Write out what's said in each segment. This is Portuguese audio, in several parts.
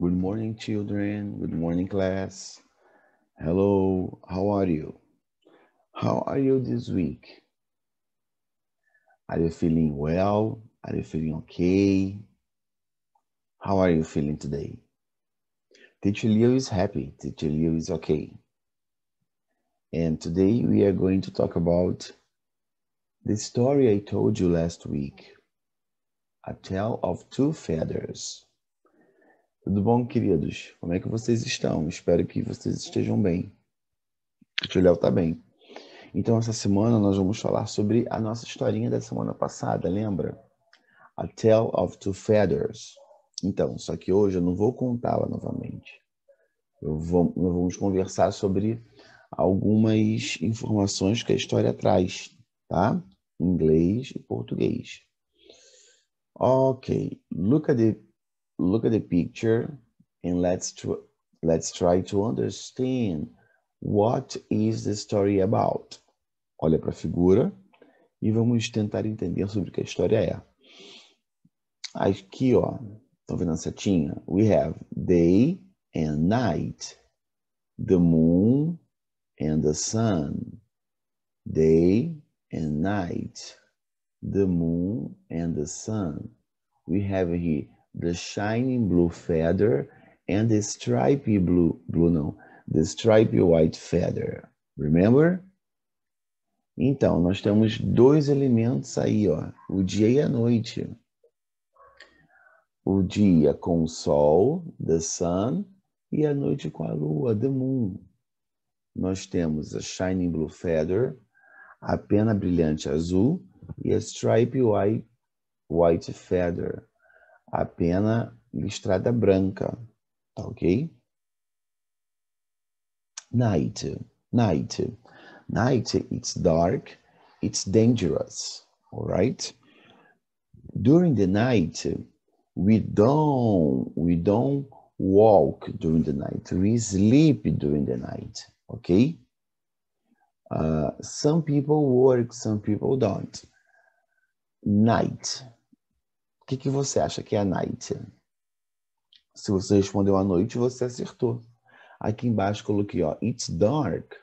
Good morning, children. Good morning, class. Hello, how are you? How are you this week? Are you feeling well? Are you feeling okay? How are you feeling today? Teacher Leo is happy. Teacher Leo is okay. And today we are going to talk about the story I told you last week A Tale of Two Feathers. Tudo bom, queridos? Como é que vocês estão? Espero que vocês estejam bem. O Léo tá bem. Então, essa semana nós vamos falar sobre a nossa historinha da semana passada, lembra? A Tale of Two Feathers. Então, só que hoje eu não vou contá-la novamente. Vou, nós vamos conversar sobre algumas informações que a história traz, tá? Inglês e português. Ok. Look at the look at the picture and let's tr let's try to understand what is the story about. Olha para a figura e vamos tentar entender sobre o que a história é. Aqui, ó, estão vendo a setinha? We have day and night, the moon and the sun, day and night, the moon and the sun. We have here the shining blue feather and the stripy blue, blue não, the stripy white feather. Remember? Então, nós temos dois elementos aí, ó, o dia e a noite. O dia com o sol, the sun, e a noite com a lua, the moon. Nós temos a shining blue feather, a pena brilhante azul e a stripy white, white feather. a pena listrada branca, tá ok? Night, night, night, it's dark, it's dangerous, all right? During the night, we don't, we don't walk during the night, we sleep during the night, okay? Uh, some people work, some people don't. Night, que, que você acha que é a night? Se você respondeu à noite, você acertou. Aqui embaixo coloquei, ó, it's dark,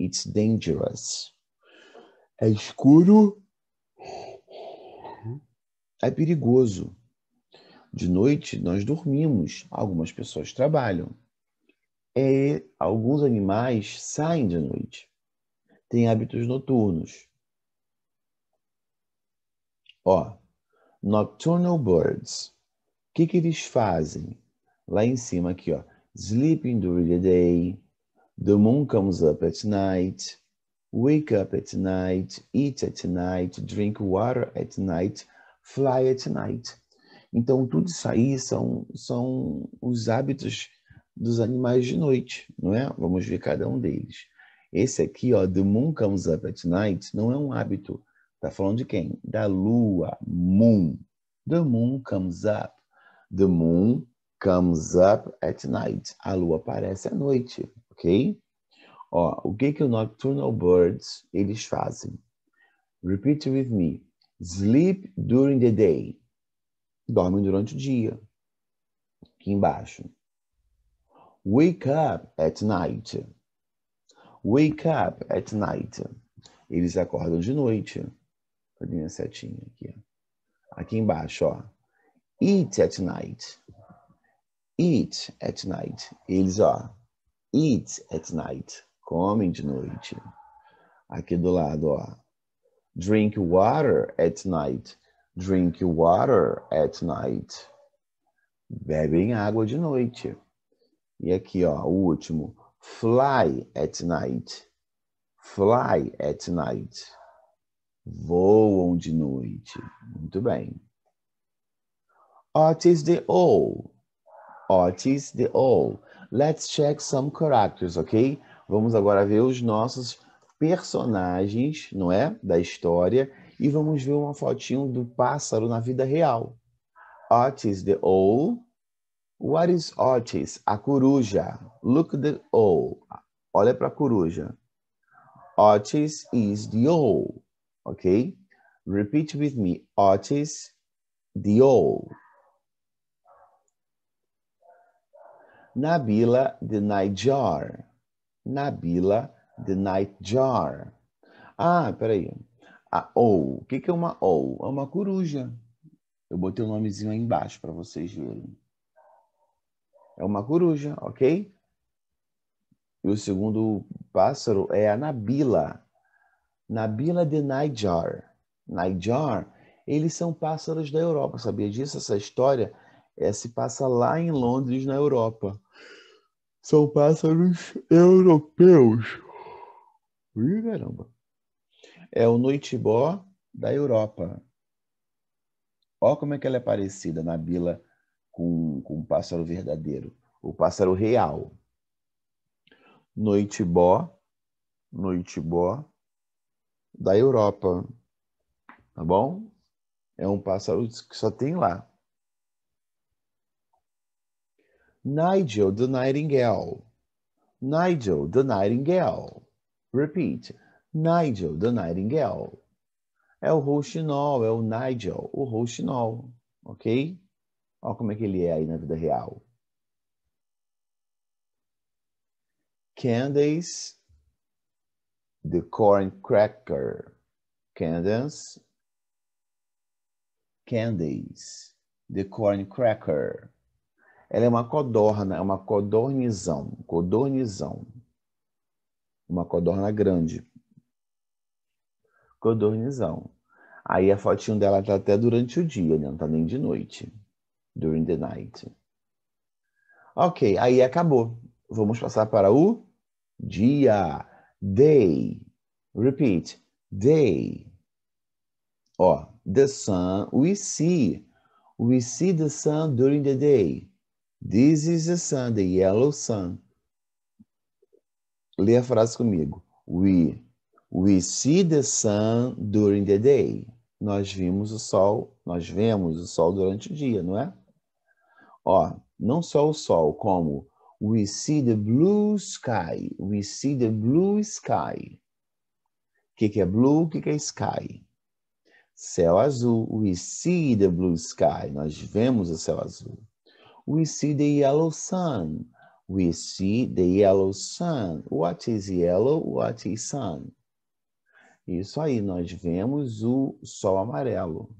it's dangerous. É escuro, é perigoso. De noite nós dormimos, algumas pessoas trabalham. É, alguns animais saem de noite, têm hábitos noturnos. Ó, Nocturnal birds. O que, que eles fazem? Lá em cima aqui, ó. Sleeping during the day. The moon comes up at night. Wake up at night. Eat at night. Drink water at night. Fly at night. Então, tudo isso aí são, são os hábitos dos animais de noite, não é? Vamos ver cada um deles. Esse aqui, ó, the moon comes up at night, não é um hábito Está falando de quem? Da lua, moon. The moon comes up. The moon comes up at night. A lua aparece à noite, ok? Ó, o que que o nocturnal birds eles fazem? Repeat with me. Sleep during the day. Dormem durante o dia. Aqui embaixo. Wake up at night. Wake up at night. Eles acordam de noite. Cadê minha setinha aqui? Aqui embaixo, ó. Eat at night. Eat at night. Eles, ó. Eat at night. Comem de noite. Aqui do lado, ó. Drink water at night. Drink water at night. Bebem água de noite. E aqui, ó, o último. Fly at night. Fly at night voam de noite. Muito bem. Otis the owl. Otis the owl. Let's check some characters, ok? Vamos agora ver os nossos personagens, não é? Da história. E vamos ver uma fotinho do pássaro na vida real. Otis the owl. What is Otis? A coruja. Look the owl. Olha para a coruja. Otis is the owl. Ok, Repeat with me. Otis, the owl. Nabila, the nightjar. Nabila, the nightjar. Ah, peraí. A ou. O que, que é uma ou? É uma coruja. Eu botei o um nomezinho aí embaixo para vocês verem. É uma coruja, ok? E o segundo pássaro é a Nabila. Nabila de Niger. Niger, eles são pássaros da Europa. Sabia disso? Essa história é, se passa lá em Londres, na Europa. São pássaros europeus. Ih, caramba. É o noitibó da Europa. Olha como é que ela é parecida, Nabila, com, com o pássaro verdadeiro, o pássaro real. Noitibó, noitibó da Europa, tá bom? É um pássaro que só tem lá. Nigel the Nightingale. Nigel the Nightingale. Repeat. Nigel the Nightingale. É o rouxinol, é o Nigel, o rouxinol, ok? Olha como é que ele é aí na vida real. Candace the corn cracker candles candies the corn cracker ela é uma codorna é uma codornizão codornizão uma codorna grande codornizão aí a fotinho dela tá até durante o dia né? não tá nem de noite during the night ok aí acabou vamos passar para o dia They. Repeat. They. Ó, the sun we see. We see the sun during the day. This is the sun, the yellow sun. Leia a frase comigo. We, we see the sun during the day. Nós vimos o sol, nós vemos o sol durante o dia, não é? Ó, não só o sol, como We see the blue sky. We see the blue sky. O que, que, é blue? O que, que é sky? Céu azul. We see the blue sky. Nós vemos o céu azul. We see the yellow sun. We see the yellow sun. What is yellow? What is sun? Isso aí, nós vemos o sol amarelo.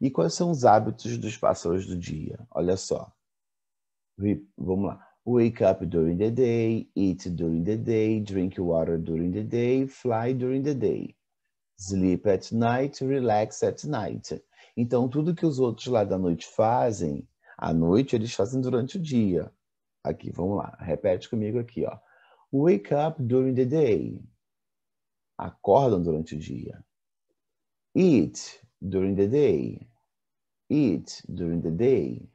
E quais são os hábitos dos pássaros do dia? Olha só vamos lá. Wake up during the day, eat during the day, drink water during the day, fly during the day. Sleep at night, relax at night. Então, tudo que os outros lá da noite fazem, à noite eles fazem durante o dia. Aqui, vamos lá. Repete comigo aqui, ó. Wake up during the day. Acordam durante o dia. Eat during the day. Eat during the day.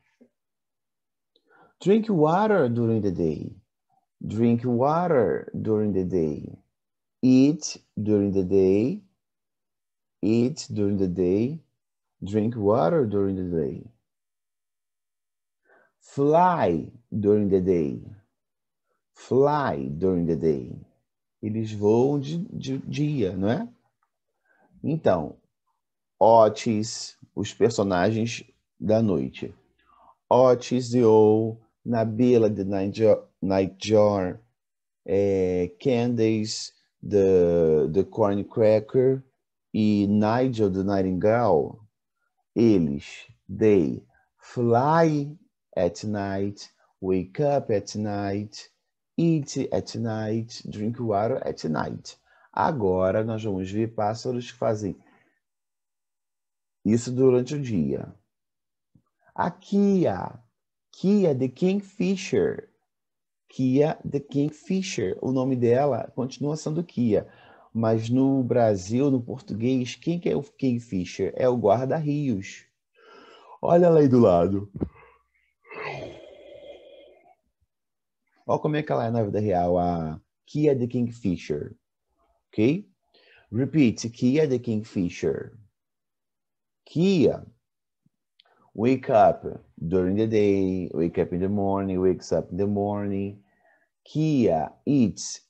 Drink water during the day. Drink water during the day. Eat during the day. Eat during the day. Drink water during the day. Fly during the day. Fly during the day. Eles voam de, de dia, não é? Então, Otis, os personagens da noite. Otis the Owl, Nabila de Nightjar, é, Candace de, de Corn Cracker e Nigel de Nightingale, eles, they fly at night, wake up at night, eat at night, drink water at night. Agora nós vamos ver pássaros que fazem isso durante o dia. Aqui há ah, Kia the Kingfisher. Kia the Kingfisher. O nome dela continua sendo Kia. Mas no Brasil, no português, quem que é o Kingfisher? É o guarda-rios. Olha ela aí do lado. Olha como é que ela é na vida real, a Kia the Kingfisher. Ok? Repeat, Kia the Kingfisher. Kia wake up during the day, wake up in the morning, wakes up in the morning. Kia eats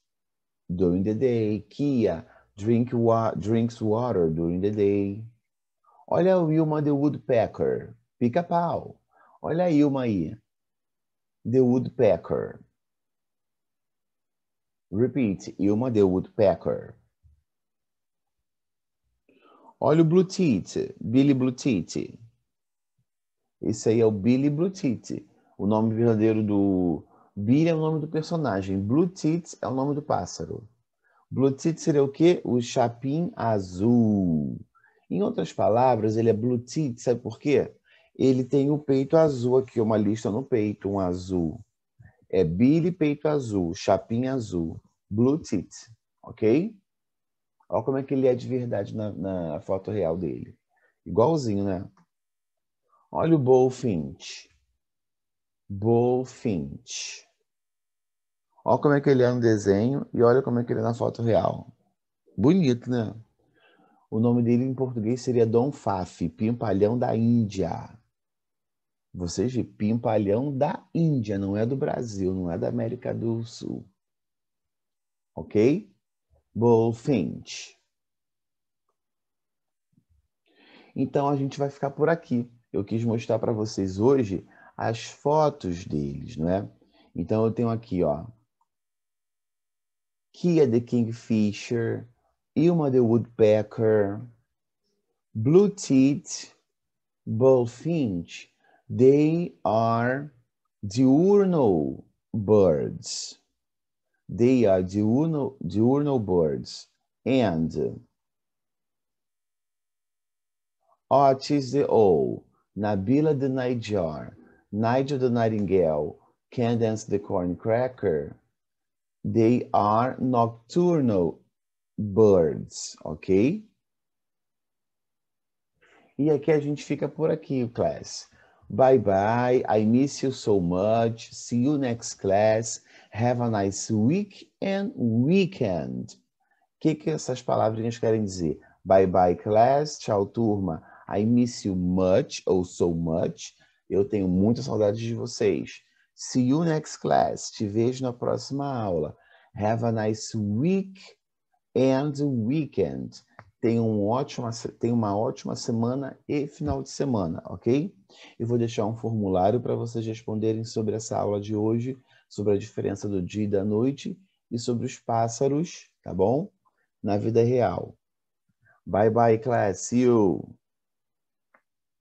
during the day. Kia drink wa drinks water during the day. Olha a Wilma the Woodpecker, pica-pau. Olha a Wilma aí. The Woodpecker. Repeat, Wilma the Woodpecker. Olha o Blue Teeth, Billy Blue Teeth. Esse aí é o Billy Blue Teeth. O nome verdadeiro do Billy é o nome do personagem. Blue Teeth é o nome do pássaro. Blue Teeth seria o quê? O chapim azul. Em outras palavras, ele é Blue Teeth, sabe por quê? Ele tem o peito azul aqui, uma lista no peito, um azul. É Billy peito azul, chapim azul, Blue Teeth, ok? Olha como é que ele é de verdade na, na foto real dele. Igualzinho, né? Olha o Bullfinch. Bullfinch. Olha como é que ele é no desenho e olha como é que ele é na foto real. Bonito, né? O nome dele em português seria Dom Faf, Pimpalhão da Índia. Vocês de Pimpalhão da Índia, não é do Brasil, não é da América do Sul. Ok? Bullfinch. Então a gente vai ficar por aqui eu quis mostrar para vocês hoje as fotos deles, não é? Então eu tenho aqui, ó, Kia the Kingfisher, Ilma the Woodpecker, Blue Teeth, Bullfinch. They are diurnal birds. They are diurnal, diurnal birds. And Otis the owl. Nabila the Nightjar, Nigel the Nightingale, Candence the Corncracker, they are nocturnal birds, ok? E aqui a gente fica por aqui, class. Bye bye, I miss you so much, see you next class, have a nice week and weekend. O que, que essas palavrinhas querem dizer? Bye bye, class, tchau, turma. I miss you much ou so much. Eu tenho muita saudade de vocês. See you next class. Te vejo na próxima aula. Have a nice week and weekend. Tenha, um ótima, tenha uma ótima semana e final de semana, ok? Eu vou deixar um formulário para vocês responderem sobre essa aula de hoje, sobre a diferença do dia e da noite e sobre os pássaros, tá bom? Na vida real. Bye bye, class. See you.